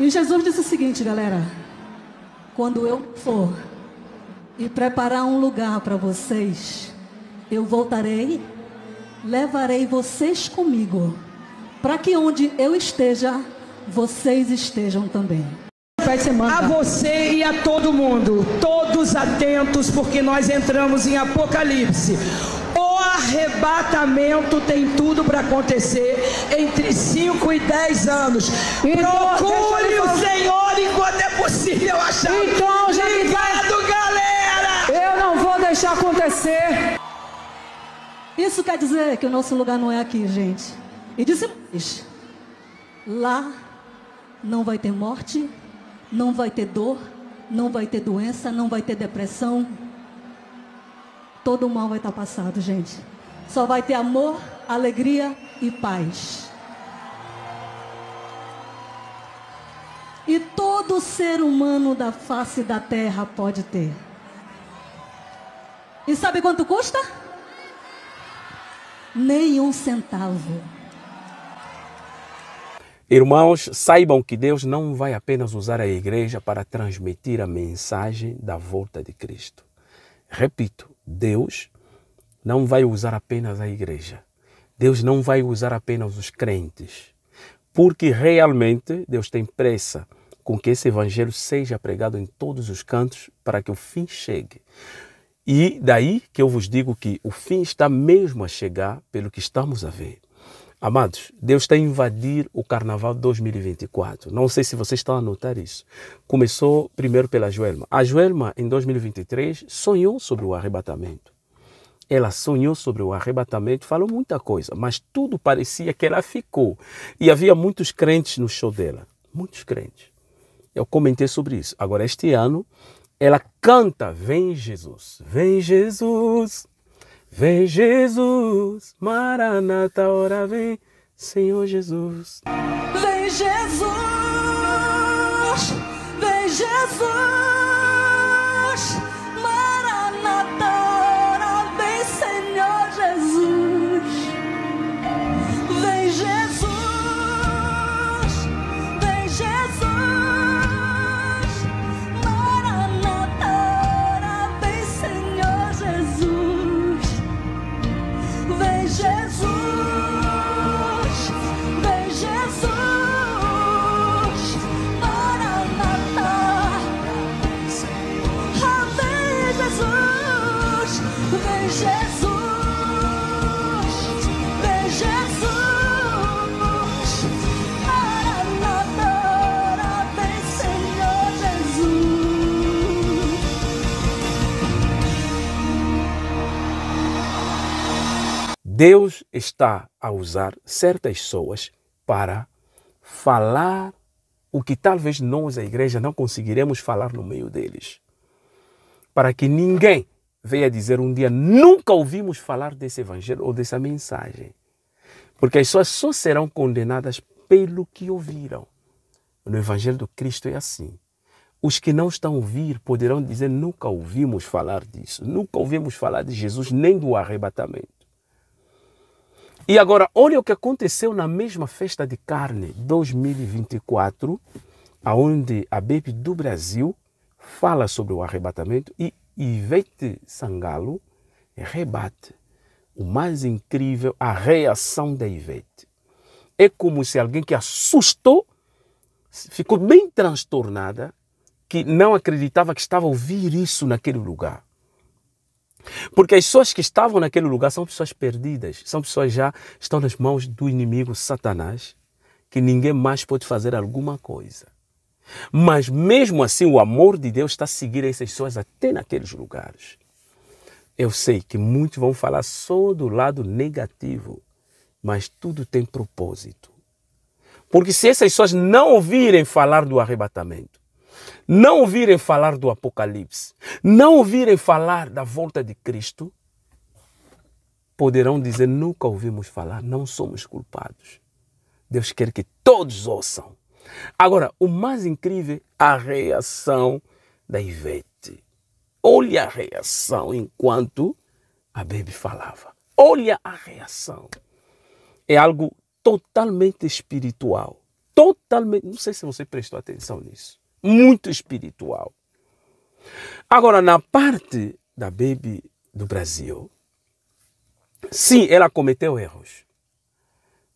E Jesus disse o seguinte, galera: quando eu for e preparar um lugar para vocês, eu voltarei, levarei vocês comigo, para que onde eu esteja, vocês estejam também. A você e a todo mundo, todos atentos, porque nós entramos em Apocalipse arrebatamento tem tudo para acontecer entre 5 e 10 anos. Então, Procure o Senhor enquanto é possível achar. Então, já Obrigado, galera! Eu não vou deixar acontecer. Isso quer dizer que o nosso lugar não é aqui, gente. E disse mais: lá não vai ter morte, não vai ter dor, não vai ter doença, não vai ter depressão. Todo o mal vai estar passado, gente só vai ter amor, alegria e paz. E todo ser humano da face da terra pode ter. E sabe quanto custa? Nenhum centavo. Irmãos, saibam que Deus não vai apenas usar a igreja para transmitir a mensagem da volta de Cristo. Repito, Deus não vai usar apenas a igreja. Deus não vai usar apenas os crentes. Porque realmente Deus tem pressa com que esse evangelho seja pregado em todos os cantos para que o fim chegue. E daí que eu vos digo que o fim está mesmo a chegar pelo que estamos a ver. Amados, Deus está a invadir o Carnaval 2024. Não sei se vocês estão a notar isso. Começou primeiro pela Joelma. A Joelma, em 2023, sonhou sobre o arrebatamento. Ela sonhou sobre o arrebatamento, falou muita coisa, mas tudo parecia que ela ficou. E havia muitos crentes no show dela, muitos crentes. Eu comentei sobre isso. Agora, este ano, ela canta Vem Jesus, vem Jesus, vem Jesus, Maranata, ora vem, Senhor Jesus. Vem Jesus! Deus está a usar certas pessoas para falar o que talvez nós, a igreja, não conseguiremos falar no meio deles. Para que ninguém venha dizer um dia: nunca ouvimos falar desse evangelho ou dessa mensagem. Porque as pessoas só serão condenadas pelo que ouviram. No evangelho do Cristo é assim. Os que não estão a ouvir poderão dizer: nunca ouvimos falar disso, nunca ouvimos falar de Jesus nem do arrebatamento. E agora, olha o que aconteceu na mesma festa de carne 2024, aonde a BEP do Brasil fala sobre o arrebatamento e Ivete Sangalo rebate. O mais incrível, a reação da Ivete. É como se alguém que assustou, ficou bem transtornada, que não acreditava que estava a ouvir isso naquele lugar. Porque as pessoas que estavam naquele lugar são pessoas perdidas, são pessoas já estão nas mãos do inimigo Satanás, que ninguém mais pode fazer alguma coisa. Mas mesmo assim, o amor de Deus está seguindo essas pessoas até naqueles lugares. Eu sei que muitos vão falar só do lado negativo, mas tudo tem propósito. Porque se essas pessoas não ouvirem falar do arrebatamento, não ouvirem falar do Apocalipse, não ouvirem falar da volta de Cristo, poderão dizer: nunca ouvimos falar, não somos culpados. Deus quer que todos ouçam. Agora, o mais incrível é a reação da Ivete. Olha a reação enquanto a Baby falava. Olha a reação. É algo totalmente espiritual. Totalmente. Não sei se você prestou atenção nisso muito espiritual. Agora, na parte da Baby do Brasil, sim, ela cometeu erros.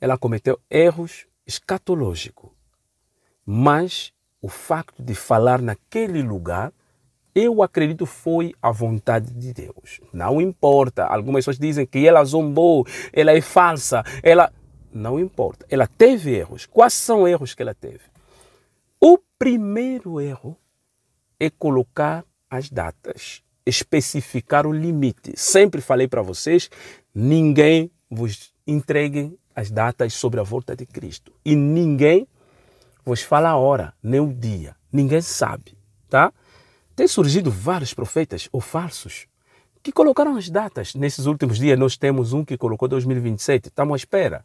Ela cometeu erros escatológicos. Mas o facto de falar naquele lugar, eu acredito foi a vontade de Deus. Não importa. Algumas pessoas dizem que ela zombou, ela é falsa, ela. Não importa. Ela teve erros. Quais são erros que ela teve? primeiro erro é colocar as datas, especificar o limite. Sempre falei para vocês: ninguém vos entregue as datas sobre a volta de Cristo e ninguém vos fala a hora, nem o dia. Ninguém sabe, tá? Tem surgido vários profetas ou falsos que colocaram as datas. Nesses últimos dias nós temos um que colocou 2027, estamos à espera.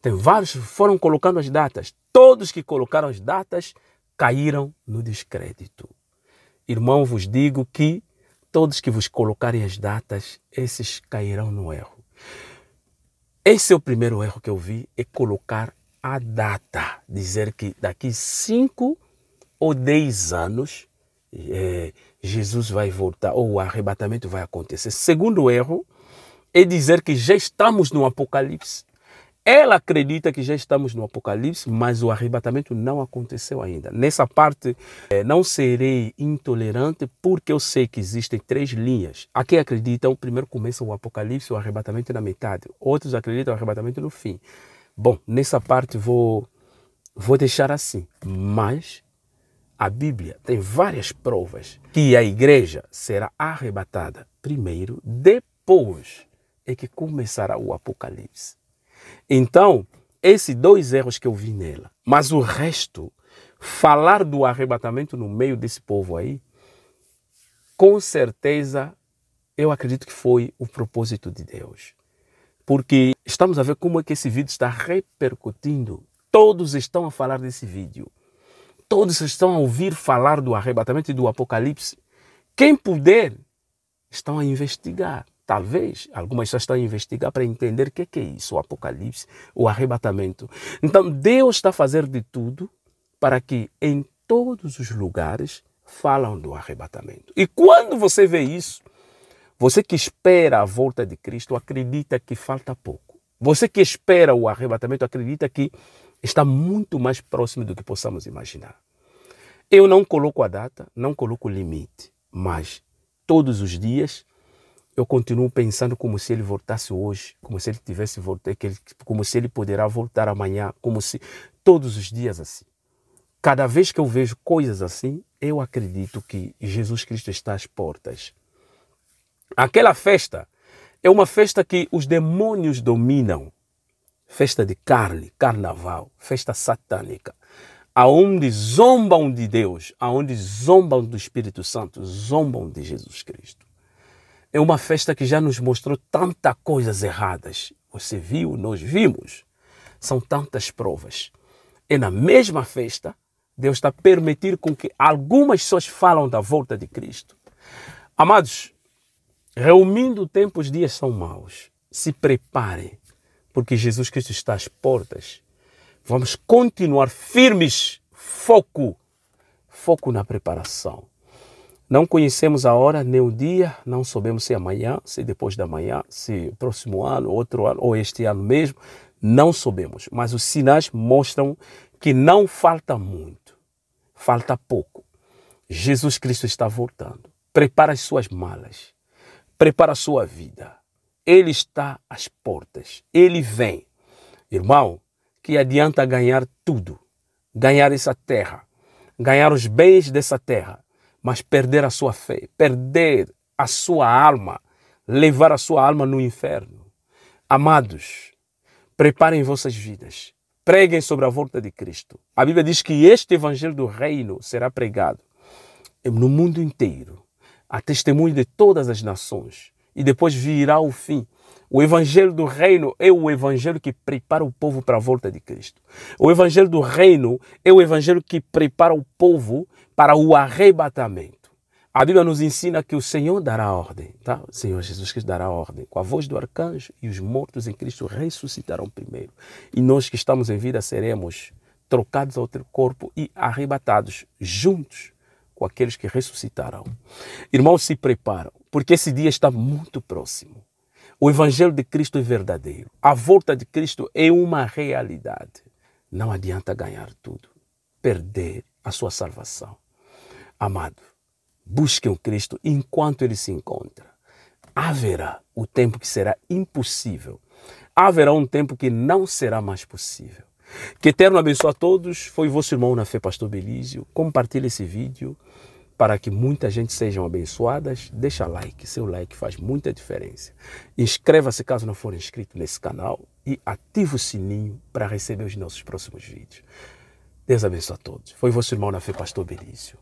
Tem vários que foram colocando as datas. Todos que colocaram as datas caíram no descrédito. Irmão, vos digo que todos que vos colocarem as datas, esses cairão no erro. Esse é o primeiro erro que eu vi, é colocar a data. Dizer que daqui cinco ou dez anos é, Jesus vai voltar ou o arrebatamento vai acontecer. Segundo erro é dizer que já estamos no Apocalipse ela acredita que já estamos no Apocalipse, mas o arrebatamento não aconteceu ainda. Nessa parte, eh, não serei intolerante, porque eu sei que existem três linhas. A que acreditam, primeiro começa o Apocalipse, o arrebatamento na metade. Outros acreditam o arrebatamento no fim. Bom, nessa parte vou, vou deixar assim, mas a Bíblia tem várias provas que a igreja será arrebatada primeiro, depois é que começará o Apocalipse. Então, esses dois erros que eu vi nela. Mas o resto, falar do arrebatamento no meio desse povo aí, com certeza eu acredito que foi o propósito de Deus. Porque estamos a ver como é que esse vídeo está repercutindo. Todos estão a falar desse vídeo. Todos estão a ouvir falar do arrebatamento e do apocalipse. Quem puder, estão a investigar. Talvez algumas pessoas estão a investigar para entender o que, que é isso, o apocalipse, o arrebatamento. Então, Deus está a fazer de tudo para que em todos os lugares falam do arrebatamento. E quando você vê isso, você que espera a volta de Cristo acredita que falta pouco. Você que espera o arrebatamento acredita que está muito mais próximo do que possamos imaginar. Eu não coloco a data, não coloco o limite, mas todos os dias eu continuo pensando como se ele voltasse hoje, como se ele tivesse voltado, como se ele poderá voltar amanhã, como se todos os dias assim. Cada vez que eu vejo coisas assim, eu acredito que Jesus Cristo está às portas. Aquela festa é uma festa que os demônios dominam. Festa de carne, carnaval, festa satânica, aonde zombam de Deus, aonde zombam do Espírito Santo, zombam de Jesus Cristo. É uma festa que já nos mostrou tantas coisas erradas. Você viu, nós vimos. São tantas provas. E na mesma festa, Deus está permitindo com que algumas pessoas falam da volta de Cristo. Amados, reunindo o tempo, os dias são maus. Se preparem, porque Jesus Cristo está às portas. Vamos continuar firmes, foco, foco na preparação. Não conhecemos a hora nem o dia, não sabemos se é amanhã, se é depois da manhã, se é próximo ano, outro ano ou este ano mesmo, não sabemos. Mas os sinais mostram que não falta muito, falta pouco. Jesus Cristo está voltando. Prepara as suas malas, prepara a sua vida. Ele está às portas, ele vem. Irmão, que adianta ganhar tudo, ganhar essa terra, ganhar os bens dessa terra mas perder a sua fé, perder a sua alma, levar a sua alma no inferno. Amados, preparem vossas vidas, preguem sobre a volta de Cristo. A Bíblia diz que este evangelho do reino será pregado no mundo inteiro, a testemunho de todas as nações e depois virá o fim. O evangelho do reino é o evangelho que prepara o povo para a volta de Cristo. O evangelho do reino é o evangelho que prepara o povo para o arrebatamento. A Bíblia nos ensina que o Senhor dará ordem, tá? O Senhor Jesus Cristo dará ordem com a voz do arcanjo e os mortos em Cristo ressuscitarão primeiro. E nós que estamos em vida seremos trocados ao teu corpo e arrebatados juntos com aqueles que ressuscitarão. Irmãos, se preparam, porque esse dia está muito próximo. O Evangelho de Cristo é verdadeiro. A volta de Cristo é uma realidade. Não adianta ganhar tudo, perder a sua salvação. Amado, busquem o Cristo enquanto ele se encontra. Haverá o tempo que será impossível. Haverá um tempo que não será mais possível. Que Eterno abençoe a todos. Foi vosso irmão na fé, Pastor Belício. Compartilhe esse vídeo para que muita gente sejam abençoadas. Deixa like, seu like faz muita diferença. Inscreva-se caso não for inscrito nesse canal e ative o sininho para receber os nossos próximos vídeos. Deus abençoe a todos. Foi vosso irmão na fé, Pastor Belício.